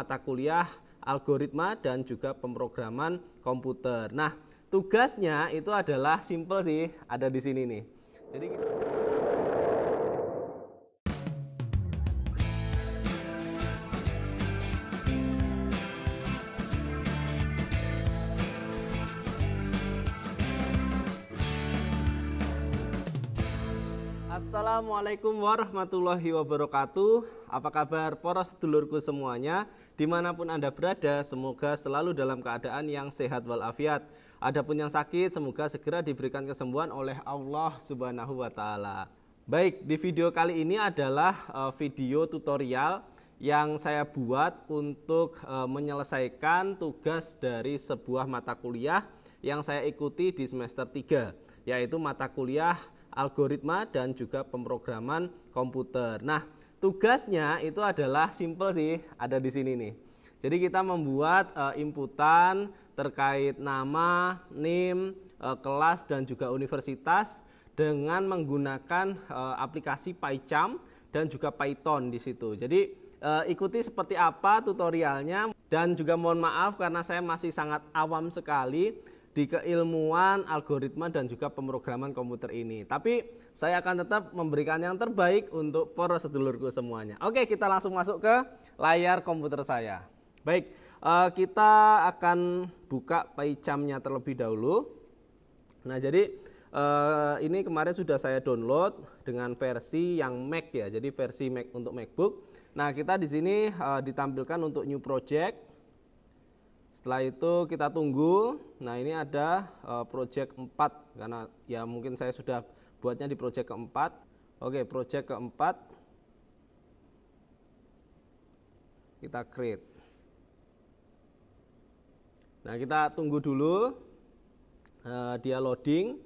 mata kuliah algoritma dan juga pemrograman komputer. Nah, tugasnya itu adalah simple sih, ada di sini nih. Jadi kita Assalamualaikum warahmatullahi wabarakatuh Apa kabar poros sedulurku semuanya Dimanapun Anda berada Semoga selalu dalam keadaan yang sehat walafiat Adapun yang sakit Semoga segera diberikan kesembuhan oleh Allah subhanahu wa ta'ala Baik di video kali ini adalah eh, video tutorial yang saya buat untuk eh, menyelesaikan tugas dari sebuah mata kuliah yang saya ikuti di semester 3 yaitu mata kuliah algoritma dan juga pemrograman komputer. Nah, tugasnya itu adalah simple sih, ada di sini nih. Jadi kita membuat uh, inputan terkait nama, NIM, uh, kelas dan juga universitas dengan menggunakan uh, aplikasi PyCharm dan juga Python di situ. Jadi uh, ikuti seperti apa tutorialnya dan juga mohon maaf karena saya masih sangat awam sekali di keilmuan, algoritma dan juga pemrograman komputer ini. Tapi saya akan tetap memberikan yang terbaik untuk para sedulurku semuanya. Oke, kita langsung masuk ke layar komputer saya. Baik, eh, kita akan buka PyChamnya terlebih dahulu. Nah, jadi eh, ini kemarin sudah saya download dengan versi yang Mac ya, jadi versi Mac untuk MacBook. Nah, kita di sini eh, ditampilkan untuk new project setelah itu kita tunggu. Nah, ini ada uh, project 4 karena ya mungkin saya sudah buatnya di project keempat. Oke, project keempat kita create. Nah, kita tunggu dulu uh, dia loading.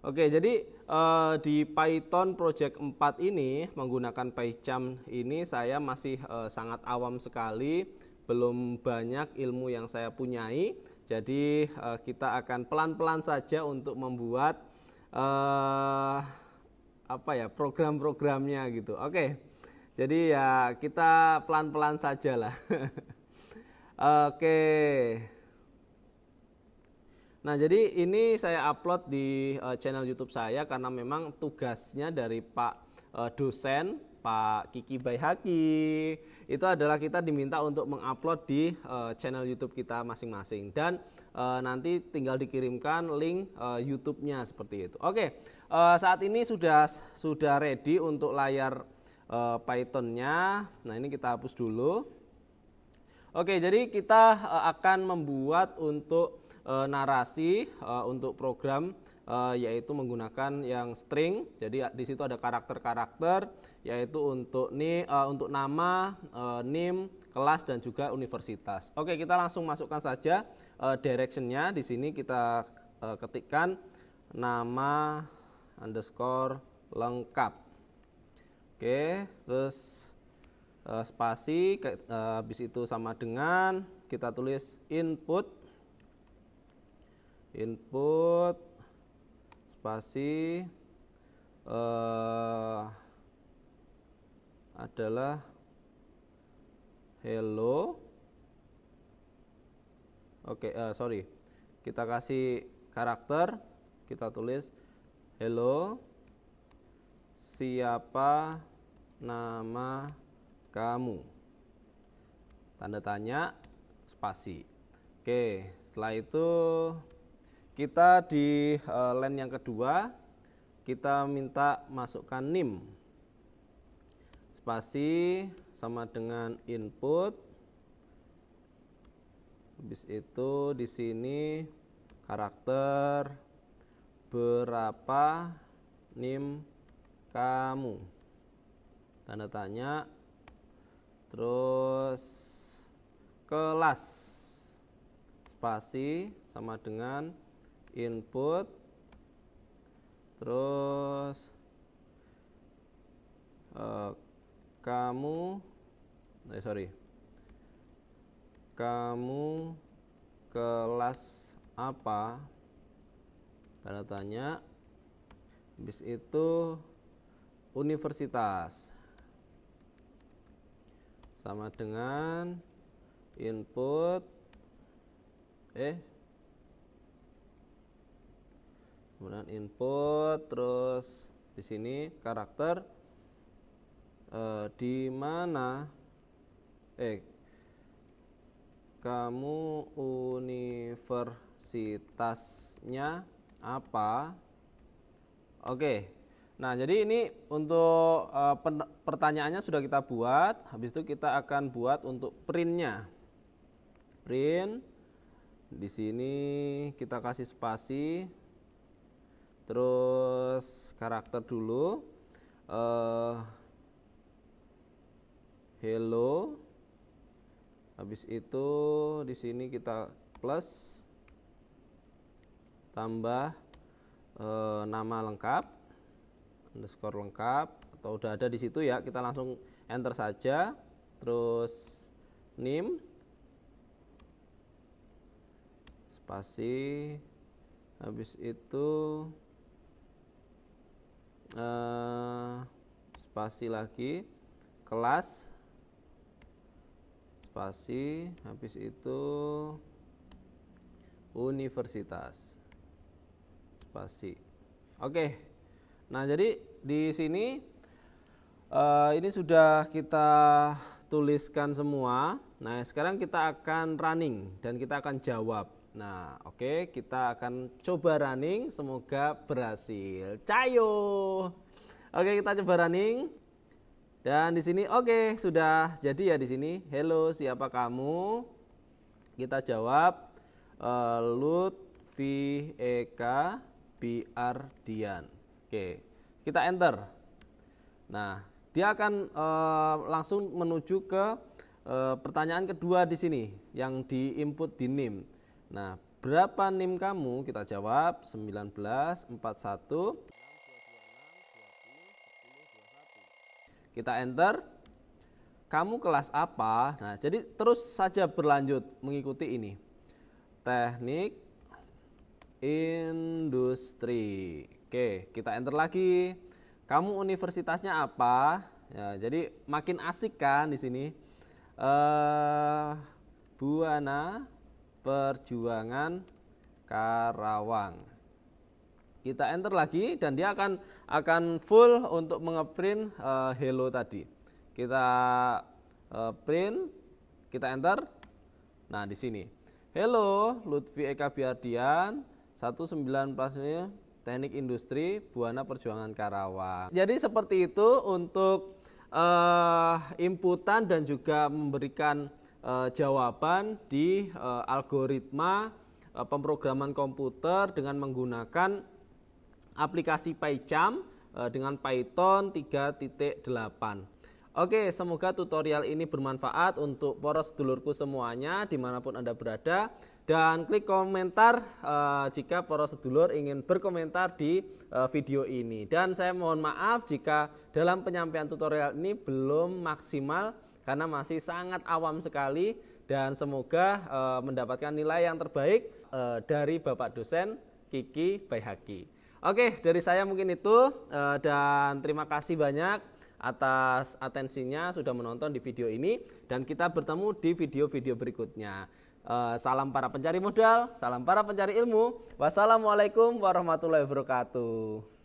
Oke, jadi uh, di Python project 4 ini menggunakan PyCharm ini saya masih uh, sangat awam sekali belum banyak ilmu yang saya punyai. Jadi uh, kita akan pelan-pelan saja untuk membuat uh, apa ya program-programnya gitu. Oke, okay. jadi ya kita pelan-pelan saja lah. Oke. Okay. Nah, jadi ini saya upload di eh, channel YouTube saya karena memang tugasnya dari Pak dosen Pak Kiki Bayhaki itu adalah kita diminta untuk mengupload di uh, channel YouTube kita masing-masing dan uh, nanti tinggal dikirimkan link uh, YouTube-nya seperti itu. Oke, uh, saat ini sudah sudah ready untuk layar uh, Python-nya. Nah, ini kita hapus dulu. Oke, jadi kita uh, akan membuat untuk uh, narasi uh, untuk program uh, yaitu menggunakan yang string. Jadi ya, di situ ada karakter-karakter yaitu untuk ni uh, untuk nama, uh, NIM, kelas dan juga universitas. Oke, kita langsung masukkan saja uh, directionnya. Di sini kita uh, ketikkan nama underscore lengkap. Oke, terus uh, spasi uh, habis itu sama dengan kita tulis input input spasi uh, eh, adalah hello oke okay, uh, eh, sorry kita kasih karakter kita tulis hello siapa nama kamu tanda tanya spasi oke okay, setelah itu kita di e, line yang kedua, kita minta masukkan NIM. Spasi sama dengan input. Habis itu di sini karakter berapa NIM kamu? Tanda tanya. Terus kelas spasi sama dengan input terus uh, kamu eh sorry kamu kelas apa tanda tanya bis itu universitas sama dengan input eh kemudian input terus di sini karakter eh, di mana eh kamu universitasnya apa oke nah jadi ini untuk eh, pertanyaannya sudah kita buat habis itu kita akan buat untuk printnya print di sini kita kasih spasi terus karakter dulu uh, eh, hello habis itu di sini kita plus tambah uh, nama lengkap underscore lengkap atau udah ada di situ ya kita langsung enter saja terus nim spasi habis itu Eh, spasi lagi kelas spasi habis itu universitas spasi oke nah jadi di sini uh, ini sudah kita tuliskan semua nah sekarang kita akan running dan kita akan jawab Nah, oke, okay, kita akan coba running, semoga berhasil. Cayo. Oke, okay, kita coba running. Dan di sini oke, okay, sudah jadi ya di sini. Hello, siapa kamu? Kita jawab uh, eh, Lutfi Eka Biardian. Oke, okay, kita enter. Nah, dia akan uh, langsung menuju ke uh, pertanyaan kedua di sini yang di input di NIM. Nah, berapa NIM kamu? Kita jawab 1941 Kita enter. Kamu kelas apa? Nah, jadi terus saja berlanjut mengikuti ini. Teknik industri. Oke, kita enter lagi. Kamu universitasnya apa? Ya, jadi makin asik kan di sini. Eh, Buana Perjuangan Karawang. Kita enter lagi dan dia akan akan full untuk mengeprint uh, eh, hello tadi. Kita uh, print, kita enter. Nah, di sini. Hello, Lutfi Eka Biardian, 19 ini Teknik Industri Buana Perjuangan Karawang. Jadi seperti itu untuk uh, eh, inputan dan juga memberikan Eh, jawaban di eh, algoritma eh, pemrograman komputer dengan menggunakan aplikasi PyCharm dengan Python 3.8. Oke, semoga tutorial ini bermanfaat untuk poros dulurku semuanya dimanapun Anda berada. Dan klik komentar uh, jika poros dulur ingin berkomentar di uh, video ini. Dan saya mohon maaf jika dalam penyampaian tutorial ini belum maksimal karena masih sangat awam sekali dan semoga uh, mendapatkan nilai yang terbaik uh, dari Bapak dosen Kiki Baihaki. Oke, dari saya mungkin itu uh, dan terima kasih banyak atas atensinya sudah menonton di video ini dan kita bertemu di video-video berikutnya. Uh, salam para pencari modal, salam para pencari ilmu. Wassalamualaikum warahmatullahi wabarakatuh.